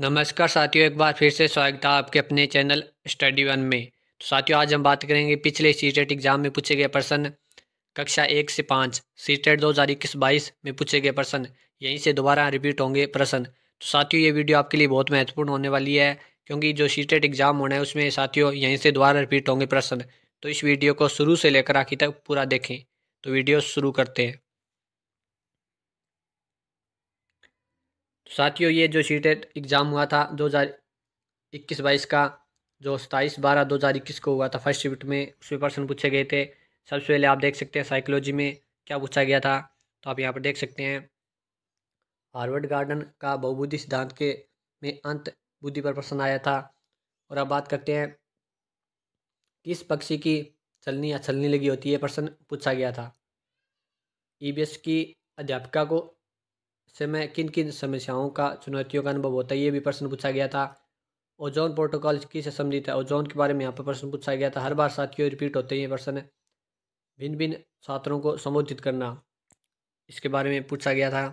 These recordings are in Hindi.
नमस्कार साथियों एक बार फिर से स्वागत है आपके अपने चैनल स्टडी वन में तो साथियों आज हम बात करेंगे पिछले सीटेट एग्जाम में पूछे गए प्रश्न कक्षा एक से पाँच सीटेट दो हज़ार इक्कीस बाईस में पूछे गए प्रश्न यहीं से दोबारा रिपीट होंगे प्रश्न तो साथियों ये वीडियो आपके लिए बहुत महत्वपूर्ण होने वाली है क्योंकि जो सीटेट एग्जाम होना है उसमें साथियों यहीं से दोबारा रिपीट होंगे प्रश्न तो इस वीडियो को शुरू से लेकर आखिर तक पूरा देखें तो वीडियो शुरू करते हैं साथियों ये जो सी एग्ज़ाम e हुआ था दो हज़ार इक्कीस बाईस का जो सताईस बारह दो हज़ार इक्कीस को हुआ था फर्स्ट शिफ्ट में उसमें प्रश्न पूछे गए थे सबसे पहले आप देख सकते हैं साइकोलॉजी में क्या पूछा गया था तो आप यहाँ पर देख सकते हैं हार्वर्ड गार्डन का बहुबुद्धि सिद्धांत के में अंत बुद्धि पर प्रश्न आया था और अब बात करते हैं किस पक्षी की चलनी या छलनी लगी होती है प्रश्न पूछा गया था ई e की अध्यापिका को समय किन किन समस्याओं का चुनौतियों का अनुभव होता है ये भी प्रश्न पूछा गया था ओजोन प्रोटोकॉल से संबंधित है ओजोन के बारे में यहाँ पर प्रश्न पूछा गया था हर बार साथियों रिपीट होते हैं ये प्रश्न भिन्न भिन्न छात्रों को संबोधित करना इसके बारे में पूछा गया था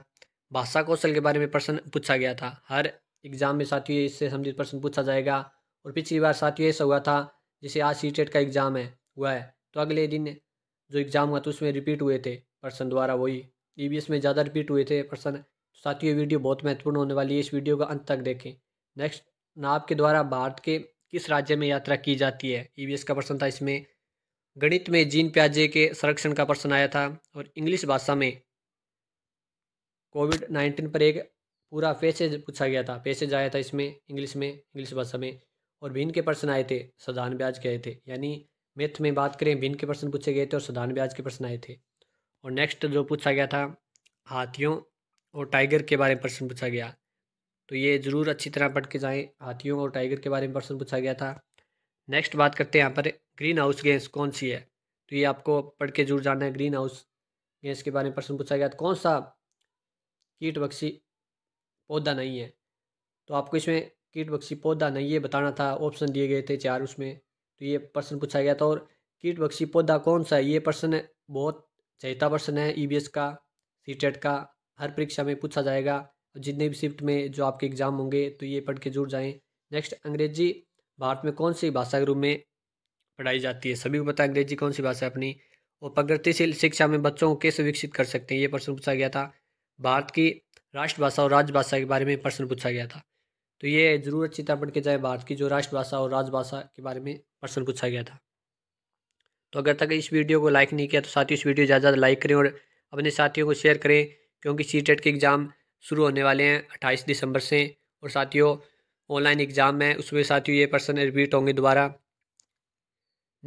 भाषा कौशल के बारे में प्रश्न पूछा गया था हर एग्जाम में साथियों इससे संबंधित प्रश्न पूछा जाएगा और पिछली बार साथियों ऐसा हुआ था जैसे आज सी टेट का एग्ज़ाम है हुआ है तो अगले दिन जो एग्ज़ाम हुआ था उसमें रिपीट हुए थे प्रश्न द्वारा वही ई e में ज़्यादा रिपीट हुए थे प्रश्न ही तो ये वीडियो बहुत महत्वपूर्ण होने वाली है इस वीडियो का अंत तक देखें नेक्स्ट नाब के द्वारा भारत के किस राज्य में यात्रा की जाती है ई e का प्रश्न था इसमें गणित में जीन प्याजे के संरक्षण का प्रश्न आया था और इंग्लिश भाषा में कोविड नाइन्टीन पर एक पूरा पैसेज पूछा गया था पैसेज आया था इसमें इंग्लिश में इंग्लिश भाषा में और भिन्न के प्रश्न आए थे सदान ब्याज गए थे यानी मैथ में बात करें भिन्न के प्रश्न पूछे गए थे और सदान ब्याज के प्रश्न आए थे और नेक्स्ट जो पूछा गया था हाथियों और टाइगर के बारे में प्रश्न पूछा गया तो ये ज़रूर अच्छी तरह पढ़ के जाएँ हाथियों और टाइगर के बारे में प्रश्न पूछा गया था नेक्स्ट बात करते हैं यहाँ पर ग्रीन हाउस गैस कौन सी है तो ये आपको पढ़ के जरूर जानना है ग्रीन हाउस गैस के बारे में प्रश्न पूछा गया तो कौन सा कीट बक्सी पौधा नहीं है तो आपको इसमें कीट बक्सी पौधा नहीं है बताना था ऑप्शन दिए गए थे चार उसमें तो ये प्रश्न पूछा गया था और कीट बक्सी पौधा कौन सा है ये प्रश्न बहुत चैता प्रश्न है ई का सी e का हर परीक्षा में पूछा जाएगा जितने भी शिफ्ट में जो आपके एग्ज़ाम होंगे तो ये पढ़ के जुड़ जाएँ नेक्स्ट अंग्रेजी भारत में कौन सी भाषा के रूप में पढ़ाई जाती है सभी को पता है अंग्रेजी कौन सी भाषा है अपनी और प्रगतिशील शिक्षा में बच्चों को कैसे विकसित कर सकते हैं ये प्रश्न पूछा गया था भारत की राष्ट्रभाषा और राजभाषा के बारे में प्रश्न पूछा गया था तो ये जरूर अच्छी तरह पढ़ के जाए भारत की जो राष्ट्रभाषा और राजभाषा के बारे में प्रश्न पूछा गया था तो अगर तक इस वीडियो को लाइक नहीं किया तो साथ ही इस वीडियो ज़्यादा ज़्यादा लाइक करें और अपने साथियों को शेयर करें क्योंकि सी टेट के एग्ज़ाम शुरू होने वाले हैं अट्ठाईस दिसंबर से और साथियों ऑनलाइन एग्ज़ाम है उसमें साथियों ये पर्सन रिपीट होंगे दोबारा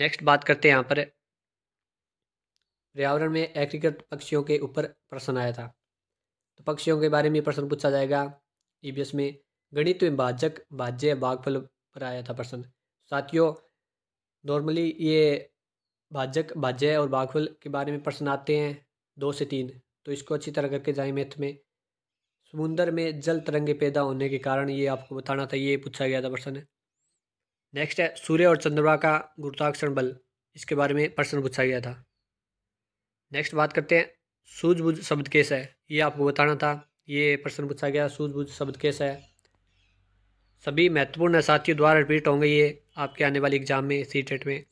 नेक्स्ट बात करते हैं यहाँ पर पर्यावरण में एकीकृत पक्षियों के ऊपर प्रश्न आया था तो पक्षियों के बारे में प्रश्न पूछा जाएगा ईबीएस e में गणित में भाजक भाज्य फल पर आया था प्रश्न साथियों नॉर्मली ये भाजक भाज्य और बाखुल के बारे में प्रश्न आते हैं दो से तीन तो इसको अच्छी तरह करके जाए मैथ में समुंदर में जल तरंगे पैदा होने के कारण ये आपको बताना था ये पूछा गया था प्रश्न नेक्स्ट है सूर्य और चंद्रमा का गुरुत्वाकर्षण बल इसके बारे में प्रश्न पूछा गया था नेक्स्ट बात करते हैं सूझबूझ शब्द कैसा है ये आपको बताना था ये प्रश्न पूछा गया सूझबूझ शब्द कैसा है सभी महत्वपूर्ण साथियों द्वारा रिपीट होंगे ये आपके आने वाले एग्जाम में सी टेट में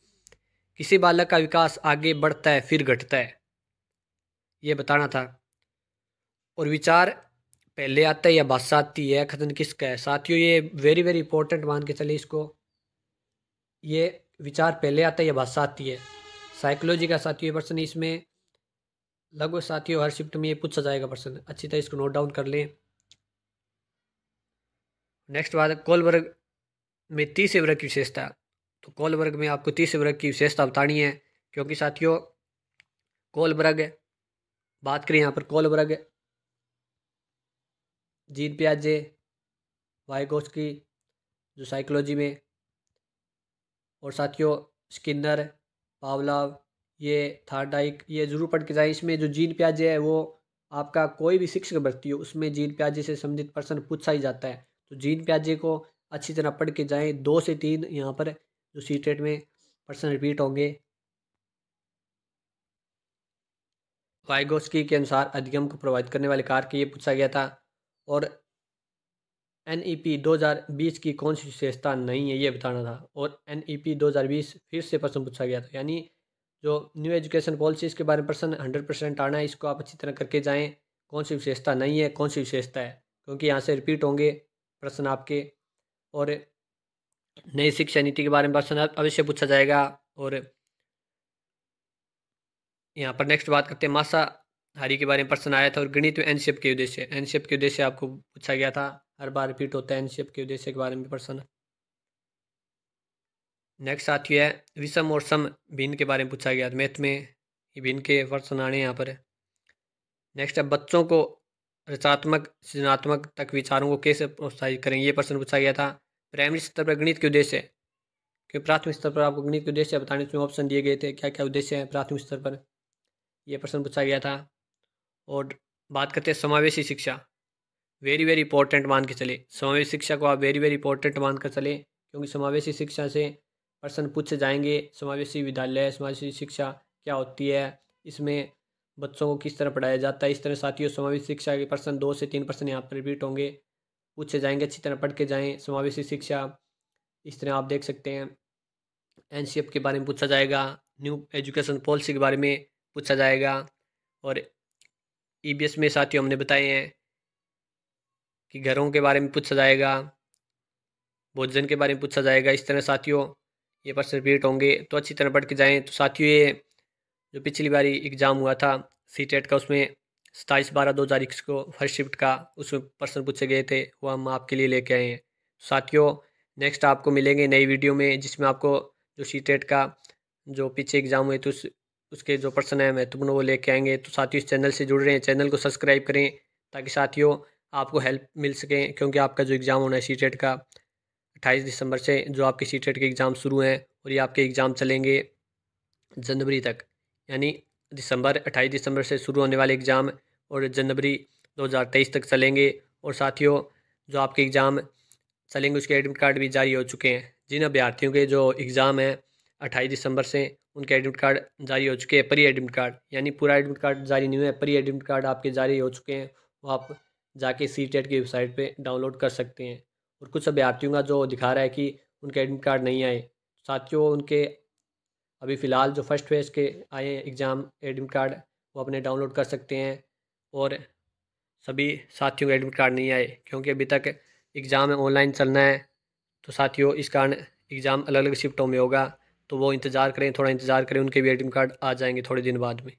किसी बालक का विकास आगे बढ़ता है फिर घटता है ये बताना था और विचार पहले आता है या बात आती है खतन तो किसका है साथियों ये वेरी वेरी इंपॉर्टेंट मान के चले इसको ये विचार पहले आता है या बात आती है साइकोलॉजी का साथियों प्रश्न इसमें लगभग साथियों हर शिफ्ट में ये पूछा जाएगा प्रश्न अच्छी तरह इसको नोट डाउन कर लें नेक्स्ट बात कोलबर्ग वर्ग में तीसरे वर्ग की विशेषता तो कोल वर्ग में आपको तीसरे वर्ग की विशेषता बतानी है क्योंकि साथियों कोल वर्ग बात करें यहाँ पर कोल वर्ग जीन प्याजे वाइगोस की जो साइकोलॉजी में और साथियों स्किनर पावलाव ये थार्डाइक ये जरूर पढ़ के जाए इसमें जो जीन प्याजे है वो आपका कोई भी शिक्षक भर्ती हो उसमें जीन प्याजे से संबंधित प्रश्न पूछा ही जाता है तो जीन प्याजे को अच्छी तरह पढ़ के जाएँ दो से तीन यहाँ पर जो सी टेट में पर्सन रिपीट होंगे वाइगोस्की के अनुसार अधिगम को प्रभावित करने वाले के ये पूछा गया था और एन ई पी दो हज़ार बीस की कौन सी विशेषता नहीं है ये बताना था और एन ई पी दो हज़ार बीस फिर से प्रश्न पूछा गया था यानी जो न्यू एजुकेशन पॉलिसी इसके बारे में प्रश्न हंड्रेड परसेंट आना है इसको आप अच्छी तरह करके जाएँ कौन सी विशेषता नहीं है कौन सी विशेषता है क्योंकि यहाँ से रिपीट होंगे प्रश्न आपके और नई शिक्षा नीति के बारे में प्रश्न अवश्य पूछा जाएगा और यहाँ पर नेक्स्ट बात करते हैं मांसाहारी के बारे में प्रश्न आया था और गणित में एनसीएफ के उद्देश्य एनसीएफ के उद्देश्य आपको पूछा गया था हर बार रिपीट होता है एनसीएफ के उद्देश्य के बारे में प्रश्न नेक्स्ट साथियों है विषम और सम भिन्न के बारे में पूछा गया था मैथ में भिन्न के प्रश्न आने यहाँ पर नेक्स्ट है बच्चों को रचनात्मक सृजनात्मक तक विचारों को कैसे प्रोत्साहित करें ये प्रश्न पूछा गया था प्राइमरी स्तर पर गणित के उद्देश्य क्योंकि प्राथमिक स्तर पर आपको गणित के उद्देश्य बताने उसमें ऑप्शन दिए गए थे क्या क्या उद्देश्य हैं प्राथमिक स्तर पर यह प्रश्न पूछा गया था और बात करते हैं समावेशी शिक्षा वेरी वेरी इंपॉर्टेंट मान के चले समावेशी शिक्षा को आप वेरी वेरी इंपॉर्टेंट मान कर चले क्योंकि समावेशी शिक्षा से प्रश्न पूछे जाएंगे समावेशी विद्यालय समावेशी शिक्षा क्या होती है इसमें बच्चों को किस तरह पढ़ाया जाता है इस तरह साथियों समावेशी शिक्षा के प्रश्न दो से तीन प्रश्न यहाँ पर रिपीट होंगे पूछे जाएंगे अच्छी तरह पढ़ के जाएँ समावेशी शिक्षा इस तरह आप देख सकते हैं एन के बारे में पूछा जाएगा न्यू एजुकेशन पॉलिसी के बारे में पूछा जाएगा और ई e में साथियों हमने बताए हैं कि घरों के बारे में पूछा जाएगा भोजन के बारे में पूछा जाएगा इस तरह साथियों ये पर्सन रिपीट होंगे तो अच्छी तरह पढ़ के जाएँ तो साथियों ये जो पिछली बारी एग्ज़ाम हुआ था सी टेट e का उसमें सताईस बारह दो हज़ार इक्कीस को फर्स्ट शिफ्ट का उसमें प्रश्न पूछे गए थे वो हम आपके लिए लेके आए हैं साथियों नेक्स्ट आपको मिलेंगे नई वीडियो में जिसमें आपको जो सी टेट का जो पीछे एग्ज़ाम हुए थे उस उसके जो प्रश्न है महत्वपूर्ण वो लेके आएंगे तो साथियों इस चैनल से जुड़ रहे हैं चैनल को सब्सक्राइब करें ताकि साथियों आपको हेल्प मिल सके क्योंकि आपका जो एग्ज़ाम होना है सी टेट का अट्ठाईस दिसंबर से जो आपके सी टेट के एग्ज़ाम शुरू हैं और ये आपके एग्ज़ाम चलेंगे जनवरी तक यानी दिसंबर अट्ठाईस दिसंबर से शुरू होने वाले एग्ज़ाम और जनवरी 2023 तक चलेंगे और साथियों जो आपके एग्ज़ाम चलेंगे उसके एडमिट कार्ड भी जारी हो चुके हैं जिन अभ्यर्थियों के जो एग्ज़ाम हैं अट्ठाईस दिसंबर से उनके एडमिट कार्ड जारी हो चुके हैं प्री एडमिट कार्ड यानी पूरा एडमिट कार्ड जारी नहीं हुआ है प्री एडमिट कार्ड आपके जारी हो चुके हैं वो आप जाके सी टेट e की वेबसाइट पे डाउनलोड कर सकते हैं और कुछ अभ्यर्थियों का जो दिखा रहा है कि उनके एडमिट कार्ड नहीं आए साथियों उनके अभी फ़िलहाल जो फर्स्ट फेज के आए एग्ज़ाम एडमिट कार्ड वो अपने डाउनलोड कर सकते हैं और सभी साथियों के एडमिट कार्ड नहीं आए क्योंकि अभी तक एग्ज़ाम है ऑनलाइन चलना है तो साथियों इस कारण एग्ज़ाम अलग अलग शिफ्टों में होगा तो वो इंतज़ार करें थोड़ा इंतज़ार करें उनके भी एडमिट कार्ड आ जाएंगे थोड़े दिन बाद में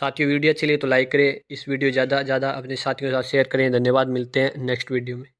साथियों वीडियो अच्छी लगे तो लाइक करें इस वीडियो ज़्यादा ज़्यादा अपने साथियों के साथ शेयर करें धन्यवाद मिलते हैं नेक्स्ट वीडियो में